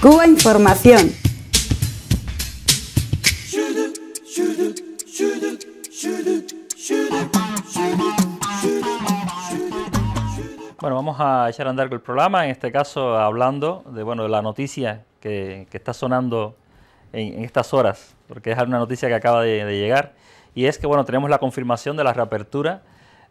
Cuba Información. Bueno, vamos a echar a andar con el programa, en este caso hablando de, bueno, de la noticia que, está sonando en, estas horas, porque es una noticia que acaba de, llegar, y es que bueno, tenemos la confirmación de la reapertura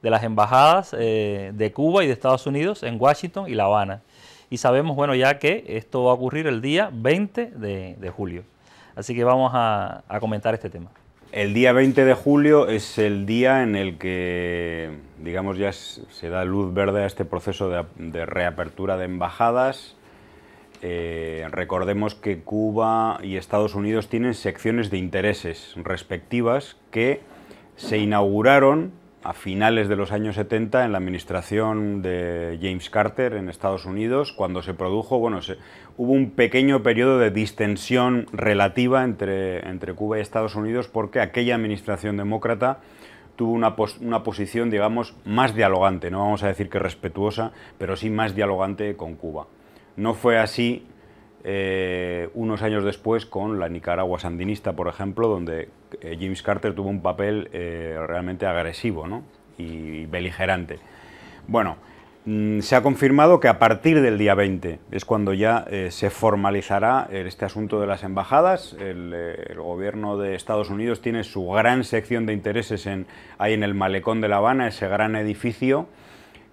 de las embajadas eh, de Cuba y de Estados Unidos en Washington y La Habana y sabemos, bueno, ya que esto va a ocurrir el día 20 de, julio. Así que vamos a, comentar este tema. El día 20 de julio es el día en el que, digamos, ya se da luz verde a este proceso de, reapertura de embajadas. Eh, recordemos que Cuba y Estados Unidos tienen secciones de intereses respectivas que se inauguraron a finales de los años 70 en la administración de James Carter en Estados Unidos, cuando se produjo, bueno, se, hubo un pequeño periodo de distensión relativa entre, entre Cuba y Estados Unidos porque aquella administración demócrata tuvo una, una posición, digamos, más dialogante, no vamos a decir que respetuosa, pero sí más dialogante con Cuba. No fue así eh, unos años después con la Nicaragua sandinista, por ejemplo, donde eh, James Carter tuvo un papel eh, realmente agresivo ¿no? y beligerante. Bueno, mm, se ha confirmado que a partir del día 20 es cuando ya se formalizará este asunto de las embajadas. El, gobierno de Estados Unidos tiene su gran sección de intereses en, ahí en el malecón de La Habana, ese gran edificio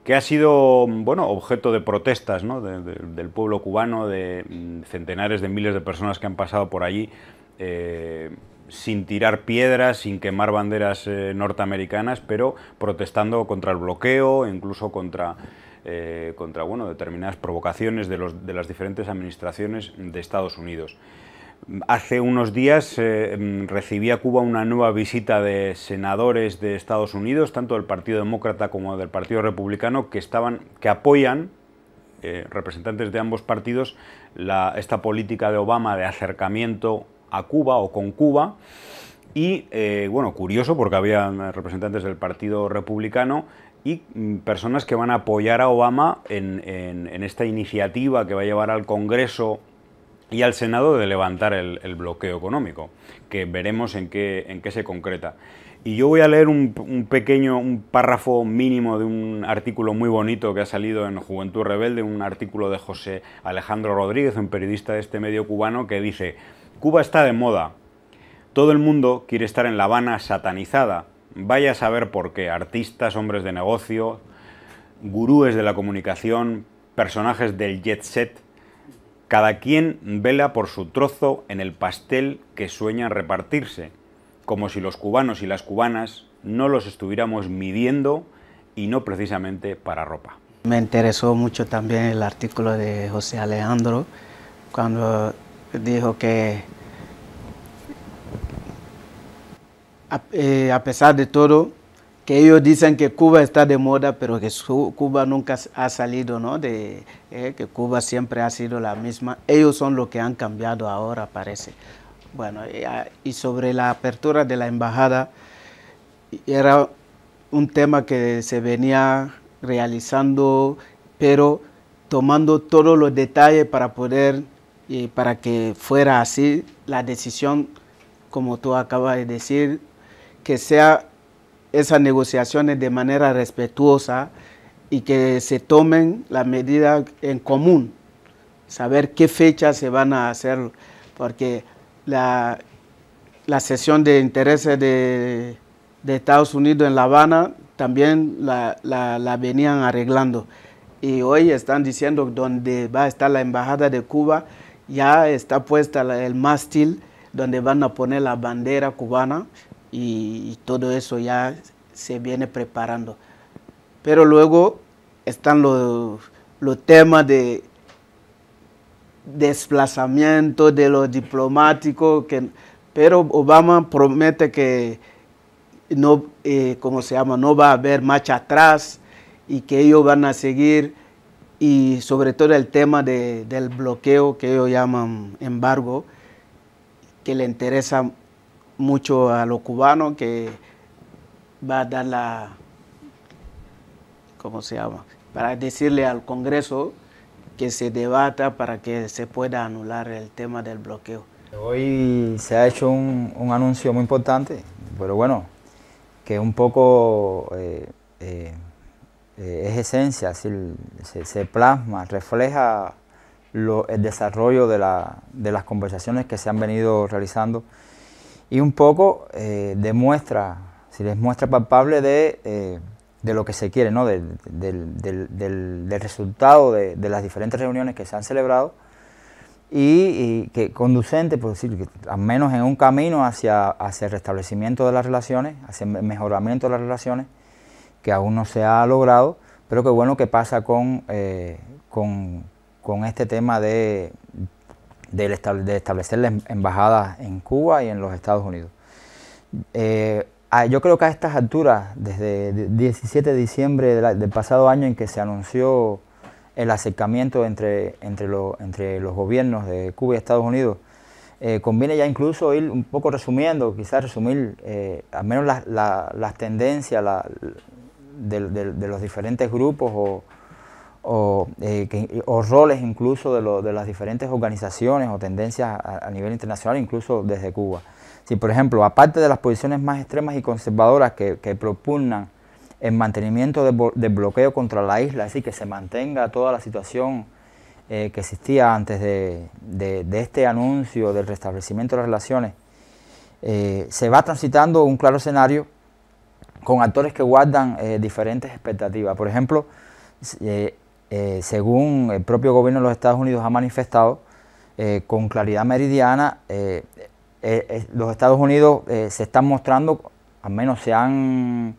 que ha sido bueno, objeto de protestas del pueblo cubano, de mm, centenares de miles de personas que han pasado por allí, eh, sin tirar piedras, sin quemar banderas eh, norteamericanas, pero protestando contra el bloqueo, incluso contra, eh, determinadas provocaciones de las diferentes administraciones de Estados Unidos. Hace unos días eh, recibí a Cuba una nueva visita de senadores de Estados Unidos, tanto del Partido Demócrata como del Partido Republicano, que, estaban, que apoyan, eh, representantes de ambos partidos, la, esta política de Obama de acercamiento a Cuba o con Cuba. Y eh, bueno, curioso porque había representantes del Partido Republicano y mm, personas que van a apoyar a Obama en esta iniciativa que va a llevar al Congreso y al Senado de levantar el, bloqueo económico, que veremos en qué, se concreta. Y yo voy a leer un, pequeño, un párrafo mínimo de un artículo muy bonito que ha salido en Juventud Rebelde, un artículo de José Alejandro Rodríguez, un periodista de este medio cubano, que dice, Cuba está de moda, todo el mundo quiere estar en La Habana satanizada, vaya a saber por qué, artistas, hombres de negocio, gurúes de la comunicación, personajes del jet set, cada quien vela por su trozo en el pastel que sueña repartirse, como si los cubanos y las cubanas no los estuviéramos midiendo y no precisamente para ropa. Me interesó mucho también el artículo de José Alejandro cuando dijo que a, eh, a pesar de todo, que ellos dicen que Cuba está de moda, pero que Cuba nunca ha salido, ¿no? De, eh, que Cuba siempre ha sido la misma. Ellos son los que han cambiado ahora, parece. Bueno, eh, ah, y sobre la apertura de la embajada, era un tema que se venía realizando, pero tomando todos los detalles para poder, y para que fuera así la decisión, como tú acabas de decir, que sea esas negociaciones de manera respetuosa y que se tomen las medidas en común, saber qué fecha se van a hacer, porque la, sesión de intereses de, Estados Unidos en La Habana también la, venían arreglando. Y hoy están diciendo dónde va a estar la embajada de Cuba, ya está puesta el mástil donde van a poner la bandera cubana y todo eso ya se viene preparando. Pero luego están los, los temas de desplazamiento de los diplomáticos, que, pero Obama promete que no, eh, se llama? no va a haber marcha atrás y que ellos van a seguir y sobre todo el tema del bloqueo que ellos llaman embargo, que le interesa mucho a los cubanos, que va a dar la, ¿cómo se llama? Para decirle al Congreso que se debata para que se pueda anular el tema del bloqueo. Hoy se ha hecho un, anuncio muy importante, pero bueno, que un poco eh, eh, es esencia, se, plasma, refleja el desarrollo de, las conversaciones que se han venido realizando y un poco eh, demuestra si les muestra palpable eh, de, lo que se quiere, ¿no? del, resultado de, las diferentes reuniones que se han celebrado y, que conducente, por decir, que al menos en un camino hacia, hacia el restablecimiento de las relaciones, hacia el mejoramiento de las relaciones, que aún no se ha logrado, pero que bueno que pasa con, eh, con, este tema de, de establecer las embajadas en Cuba y en los Estados Unidos. Eh, Ah, yo creo que a estas alturas, desde el 17 de diciembre del pasado año en que se anunció el acercamiento entre, entre, entre los gobiernos de Cuba y Estados Unidos, eh, conviene ya incluso ir un poco resumiendo, quizás resumir eh, al menos las tendencias de, los diferentes grupos o, eh, roles incluso de, las diferentes organizaciones o tendencias a nivel internacional, incluso desde Cuba. Si, por ejemplo, aparte de las posiciones más extremas y conservadoras que, propugnan el mantenimiento del, bloqueo contra la isla, así que se mantenga toda la situación eh, que existía antes de, este anuncio del restablecimiento de las relaciones, eh, se va transitando un claro escenario con actores que guardan eh, diferentes expectativas. Por ejemplo, según el propio gobierno de los Estados Unidos ha manifestado con claridad meridiana, eh, eh, los Estados Unidos eh, se están mostrando, al menos se han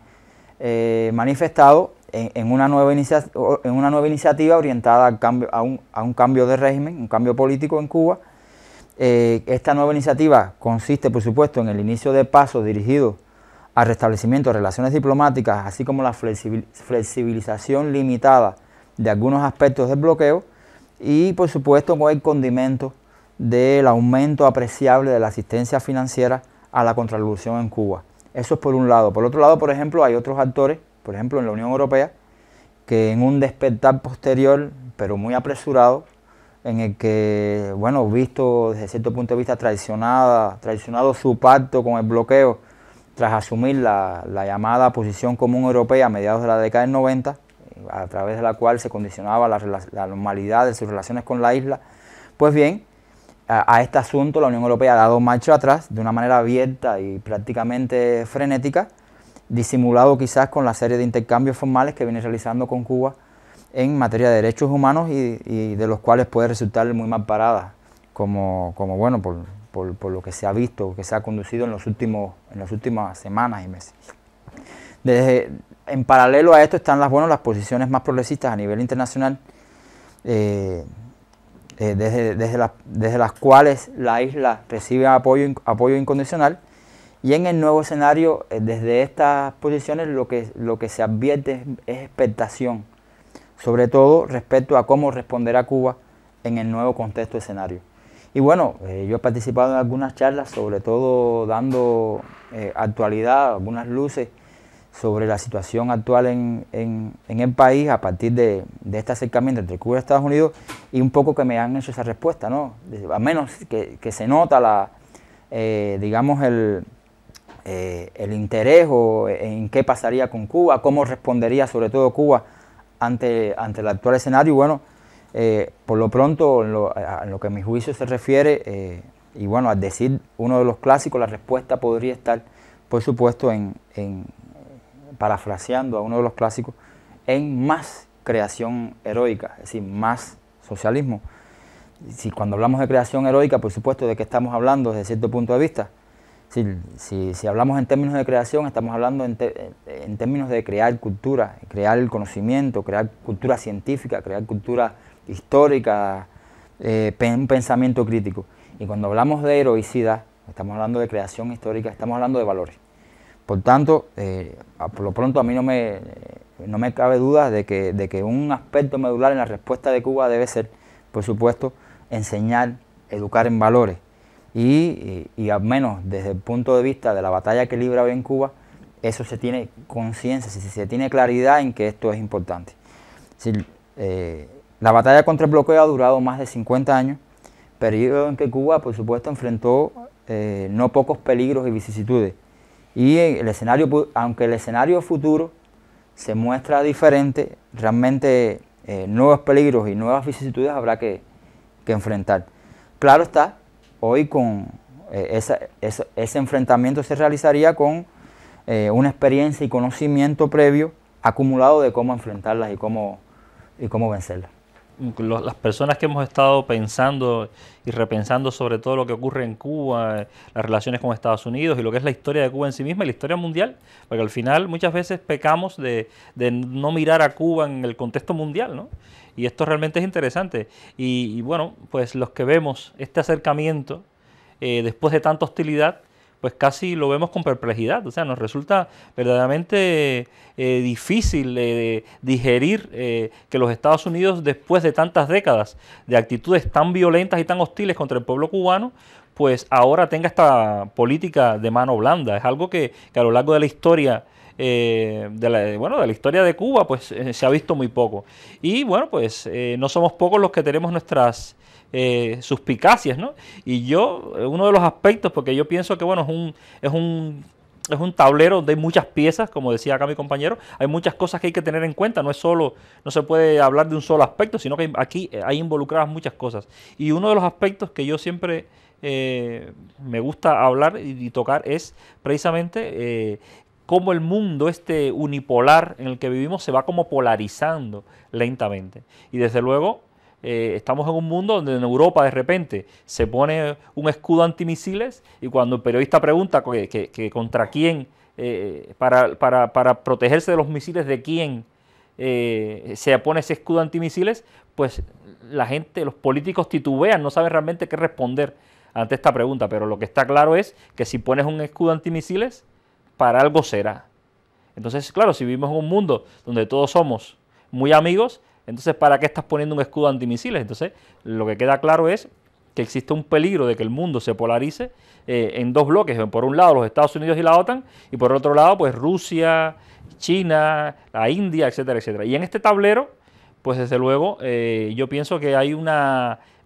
manifestado, en, una nueva iniciativa orientada a, un, cambio de régimen, un cambio político en Cuba. esta nueva iniciativa consiste, por supuesto, en el inicio de pasos dirigidos al restablecimiento de relaciones diplomáticas, así como la flexibilización limitada de algunos aspectos del bloqueo y, por supuesto, con el condimento del aumento apreciable de la asistencia financiera a la contrarrevolución en Cuba. Eso es por un lado. Por otro lado, por ejemplo, hay otros actores, por ejemplo en la Unión Europea, que en un despertar posterior, pero muy apresurado, en el que, bueno, visto desde cierto punto de vista traicionada, traicionado su pacto con el bloqueo tras asumir la, llamada posición común europea a mediados de la década del 90, a través de la cual se condicionaba la normalidad de sus relaciones con la isla, pues bien, a, este asunto la Unión Europea ha dado marcha atrás de una manera abierta y prácticamente frenética, disimulado quizás con la serie de intercambios formales que viene realizando con Cuba en materia de derechos humanos y, de los cuales puede resultar muy mal parada, como, como bueno, por, lo que se ha visto, que se ha conducido en, los últimos, en las últimas semanas y meses. Desde, en paralelo a esto están las, buenas las posiciones más progresistas a nivel internacional. Eh, eh, desde, desde, las, cuales la isla recibe apoyo, apoyo incondicional. Y en el nuevo escenario, eh, desde estas posiciones, lo que, lo que se advierte es, expectación, sobre todo respecto a cómo responderá Cuba en el nuevo contexto escenario. Y bueno, eh, yo he participado en algunas charlas, sobre todo dando actualidad, algunas luces sobre la situación actual en, en, el país a partir de, este acercamiento entre Cuba y Estados Unidos y un poco que me han hecho esa respuesta, ¿no? a menos que, se nota la, eh, digamos, el, eh, el interés o en qué pasaría con Cuba, cómo respondería sobre todo Cuba ante, ante el actual escenario. bueno, eh, por lo pronto, en lo, a lo que mi juicio se refiere, y bueno, al decir uno de los clásicos, la respuesta podría estar, por supuesto, en parafraseando a uno de los clásicos, en más creación heroica, es decir, más socialismo. Si cuando hablamos de creación heroica, por supuesto, ¿de qué estamos hablando desde cierto punto de vista? Si, hablamos en términos de creación, estamos hablando en, términos de crear cultura, crear el conocimiento, crear cultura científica, crear cultura histórica, eh, un pensamiento crítico. Y cuando hablamos de heroicidad, estamos hablando de creación histórica, estamos hablando de valores. Por tanto, eh, por lo pronto a mí no me, eh, no me cabe duda de que, un aspecto medular en la respuesta de Cuba debe ser, por supuesto, enseñar, educar en valores. Y, al menos desde el punto de vista de la batalla que libra hoy en Cuba, eso se tiene conciencia, si se tiene claridad en que esto es importante. Si, eh, la batalla contra el bloqueo ha durado más de 50 años, periodo en que Cuba, por supuesto, enfrentó no pocos peligros y vicisitudes. Y el escenario, aunque el escenario futuro se muestra diferente, realmente eh, nuevos peligros y nuevas vicisitudes habrá que, enfrentar. Claro está, hoy con eh, ese enfrentamiento se realizaría con eh, una experiencia y conocimiento previo acumulado de cómo enfrentarlas y cómo vencerlas las personas que hemos estado pensando y repensando sobre todo lo que ocurre en Cuba, las relaciones con Estados Unidos y lo que es la historia de Cuba en sí misma y la historia mundial, porque al final muchas veces pecamos de, no mirar a Cuba en el contexto mundial, ¿no? Y esto realmente es interesante. Y, bueno, pues los que vemos este acercamiento eh, después de tanta hostilidad, pues casi lo vemos con perplejidad, o sea, nos resulta verdaderamente eh, difícil eh, digerir eh, que los Estados Unidos, después de tantas décadas de actitudes tan violentas y tan hostiles contra el pueblo cubano, pues ahora tenga esta política de mano blanda. Es algo que, a lo largo de la historia... de, bueno, de la historia de Cuba, pues se ha visto muy poco. Y bueno, pues no somos pocos los que tenemos nuestras eh, suspicacias, ¿no? Y yo, eh, uno de los aspectos, porque yo pienso que, bueno, es un, es un tablero donde hay muchas piezas, como decía acá mi compañero, hay muchas cosas que hay que tener en cuenta, no es solo, no se puede hablar de un solo aspecto, sino que aquí eh, hay involucradas muchas cosas. Y uno de los aspectos que yo siempre me gusta hablar y, tocar es precisamente cómo el mundo este unipolar en el que vivimos se va como polarizando lentamente. Y desde luego eh, estamos en un mundo donde en Europa de repente se pone un escudo antimisiles y cuando el periodista pregunta que, contra quién, eh, para, protegerse de los misiles de quién eh, se pone ese escudo antimisiles, pues la gente, los políticos titubean, no saben realmente qué responder ante esta pregunta, pero lo que está claro es que si pones un escudo antimisiles, para algo será. Entonces, claro, si vivimos en un mundo donde todos somos muy amigos, entonces, ¿para qué estás poniendo un escudo antimisiles? Entonces, lo que queda claro es que existe un peligro de que el mundo se polarice eh, en dos bloques, por un lado los Estados Unidos y la OTAN, y por otro lado, pues Rusia, China, la India, etcétera, etcétera. Y en este tablero pues desde luego eh, yo pienso que hay un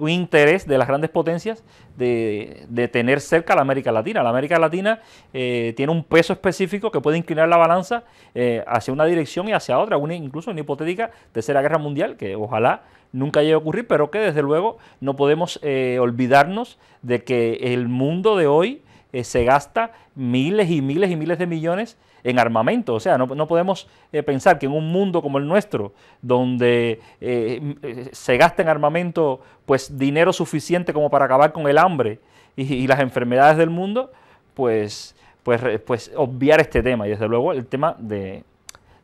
interés de las grandes potencias de, tener cerca a la América Latina. La América Latina eh, tiene un peso específico que puede inclinar la balanza eh, hacia una dirección y hacia otra, una, incluso una hipotética tercera guerra mundial que ojalá nunca llegue a pero que desde luego no podemos olvidarnos de que el mundo de hoy se gasta miles y miles y miles de millones en armamento. O sea, no, podemos eh, pensar que en un mundo como el nuestro, donde eh, eh, se gasta en armamento pues dinero suficiente como para acabar con el hambre y, las enfermedades del mundo, pues, pues, pues, obviar este tema. Y desde luego el tema de,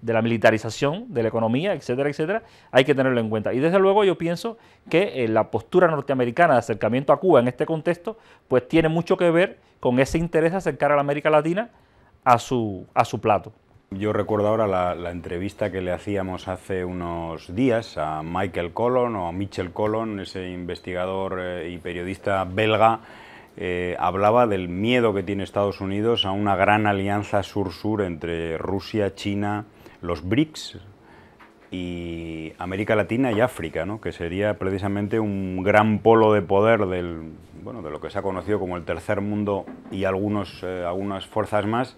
de la militarización, de la economía, etcétera, etcétera, hay que tenerlo en cuenta. Y desde luego yo pienso que la postura norteamericana de acercamiento a Cuba en este contexto, pues tiene mucho que ver con ese interés de acercar a la América Latina a su, a su plato. Yo recuerdo ahora la, entrevista que le hacíamos hace unos días a Michael Colon o a Michel Colon, ese investigador eh, y periodista belga. Eh, hablaba del miedo que tiene Estados Unidos a una gran alianza sur-sur entre Rusia, China, los BRICS, y América Latina y África, que sería precisamente un gran polo de poder del, bueno, de lo que se ha conocido como el tercer mundo y algunos, eh, algunas fuerzas más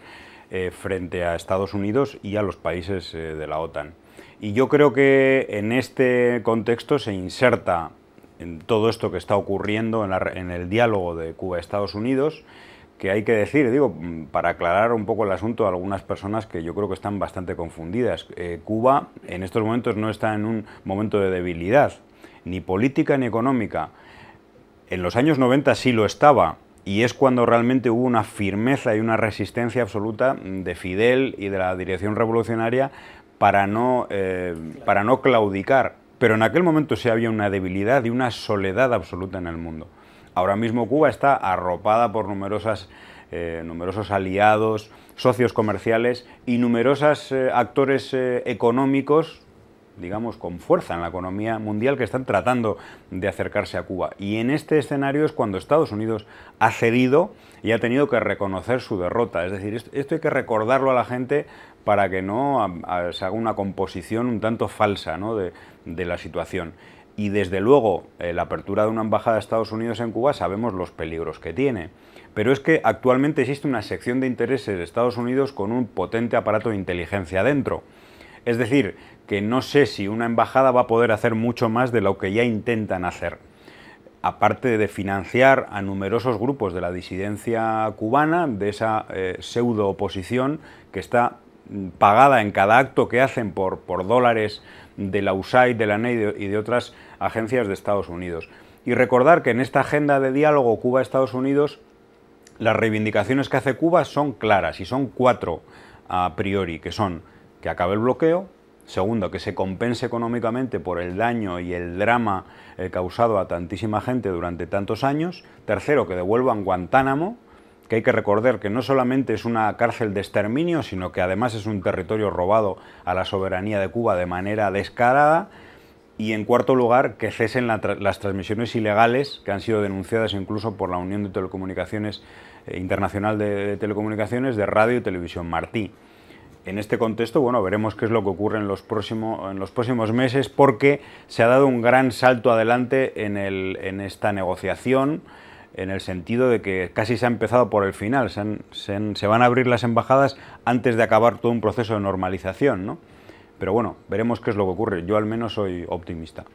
eh, frente a Estados Unidos y a los países eh, de la OTAN. Y yo creo que en este contexto se inserta en todo esto que está ocurriendo en, en el diálogo de Cuba-Estados Unidos, que hay que decir, digo, mm, para aclarar un poco el asunto a algunas personas que yo creo que están bastante confundidas. Eh, Cuba en estos momentos no está en un momento de debilidad, ni política ni económica. En los años 90 sí lo estaba, y es cuando realmente hubo una firmeza y una resistencia absoluta mm, de Fidel y de la dirección revolucionaria para no, eh, para no claudicar. Pero en aquel momento sí había una debilidad y una soledad absoluta en el mundo. Ahora mismo Cuba está arropada por eh, numerosos aliados, socios comerciales y numerosos eh, actores eh, económicos digamos, con fuerza en la economía mundial que están tratando de acercarse a Cuba. Y en este escenario es cuando Estados Unidos ha cedido y ha tenido que reconocer su derrota. Es decir, esto hay que recordarlo a la gente para que no ah, ah, se haga una composición un tanto falsa de la situación y desde luego eh, la apertura de una embajada de Estados Unidos en Cuba sabemos los peligros que tiene. Pero es que actualmente existe una sección de intereses de Estados Unidos con un potente aparato de inteligencia dentro. Es decir, que no sé si una embajada va a poder hacer mucho más de lo que ya intentan hacer. Aparte de financiar a numerosos grupos de la disidencia cubana, de esa eh, pseudo oposición que está mm, pagada en cada acto que hacen por, por dólares de la USAID, de la NEI y de otras agencias de Estados Unidos. Y recordar que en esta agenda de diálogo Cuba-Estados Unidos, las reivindicaciones que hace Cuba son claras y son cuatro a priori, que son que acabe el bloqueo, segundo, que se compense económicamente por el daño y el drama eh, causado a tantísima gente durante tantos años, tercero, que devuelvan Guantánamo, que hay que recordar que no solamente es una cárcel de exterminio, sino que además es un territorio robado a la soberanía de Cuba de manera descarada. Y en cuarto lugar, que cesen las transmisiones ilegales que han sido denunciadas incluso por la Unión de Telecomunicaciones eh, Internacional de, Telecomunicaciones de Radio y Televisión Martí. En este contexto, bueno, veremos qué es lo que ocurre en los, en los próximos meses porque se ha dado un gran salto adelante en, en esta negociación en el sentido de que casi se ha empezado por el final, se, se van a abrir las embajadas antes de acabar todo un proceso de normalización, ¿no? Pero bueno, veremos qué es lo que ocurre. Yo al menos soy optimista.